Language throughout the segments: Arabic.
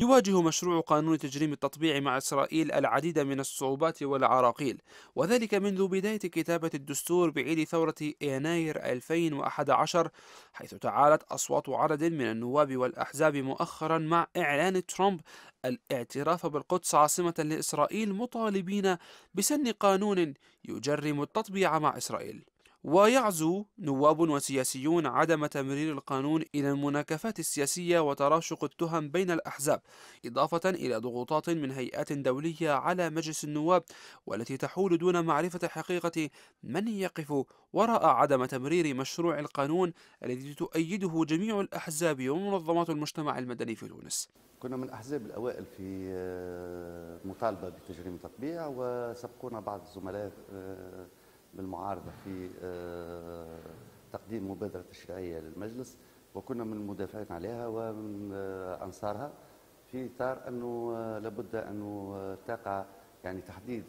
يواجه مشروع قانون تجريم التطبيع مع إسرائيل العديد من الصعوبات والعراقيل وذلك منذ بداية كتابة الدستور بعيد ثورة يناير 2011 حيث تعالت أصوات عدد من النواب والأحزاب مؤخرا مع إعلان ترامب الاعتراف بالقدس عاصمة لإسرائيل مطالبين بسن قانون يجرم التطبيع مع إسرائيل ويعزو نواب وسياسيون عدم تمرير القانون إلى المناكفات السياسية وتراشق التهم بين الأحزاب إضافة إلى ضغوطات من هيئات دولية على مجلس النواب والتي تحول دون معرفة حقيقة من يقف وراء عدم تمرير مشروع القانون الذي تؤيده جميع الأحزاب ومنظمات المجتمع المدني في تونس كنا من الأحزاب الأوائل في آه، مطالبة بتجريم تطبيع وسبقونا بعض الزملاء آه، بالمعارضة في آه، تقديم مبادرة تشريعية للمجلس وكنا من المدافعين عليها ومن أنصارها في إطار أنه آه، لابد أنه آه، تقع يعني تحديد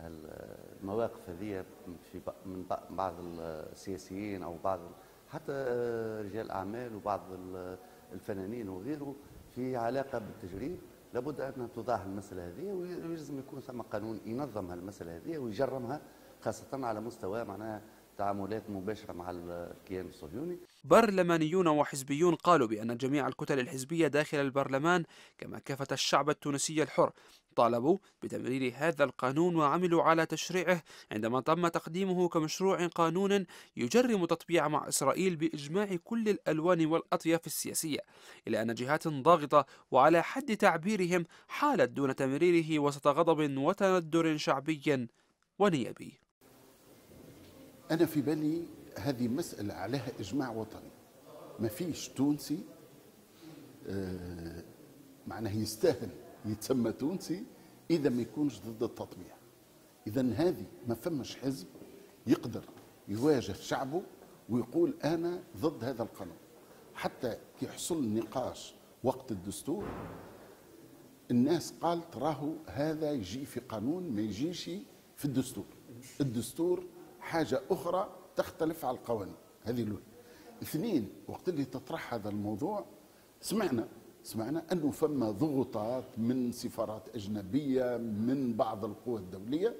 المواقف هذه في من بعض السياسيين او بعض حتى رجال اعمال وبعض الفنانين وغيره في علاقه بالتجريب لابد ان تضاح المساله هذه ويلزم يكون ثم قانون ينظم المساله هذه ويجرمها خاصة على مستوى معناها تعاملات مباشرة مع الكيان الصهيوني برلمانيون وحزبيون قالوا بأن جميع الكتل الحزبية داخل البرلمان كما كافة الشعب التونسي الحر طالبوا بتمرير هذا القانون وعملوا على تشريعه عندما تم تقديمه كمشروع قانون يجرم تطبيع مع إسرائيل بإجماع كل الألوان والأطياف السياسية إلا أن جهات ضاغطة وعلى حد تعبيرهم حالت دون تمريره وسط غضب وتندر شعبي ونيابي أنا في بالي هذه مسألة عليها إجماع وطني ما فيش تونسي آه معناه يستاهل يتسمى تونسي إذا ما يكونش ضد التطبيع إذا هذه ما فمش حزب يقدر يواجه شعبه ويقول أنا ضد هذا القانون حتى كي حصل نقاش وقت الدستور الناس قالت راهو هذا يجي في قانون ما يجيش في الدستور الدستور حاجة أخرى تختلف على القوانين هذه الأولى اثنين وقت اللي تطرح هذا الموضوع سمعنا سمعنا أنه فما ضغوطات من سفارات أجنبية من بعض القوى الدولية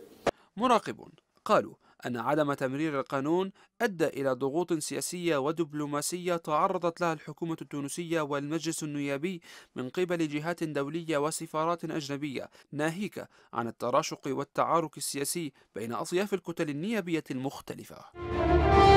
مراقبون قالوا أن عدم تمرير القانون أدى إلى ضغوط سياسية ودبلوماسية تعرضت لها الحكومة التونسية والمجلس النيابي من قبل جهات دولية وسفارات أجنبية ناهيك عن التراشق والتعارك السياسي بين أصياف الكتل النيابية المختلفة.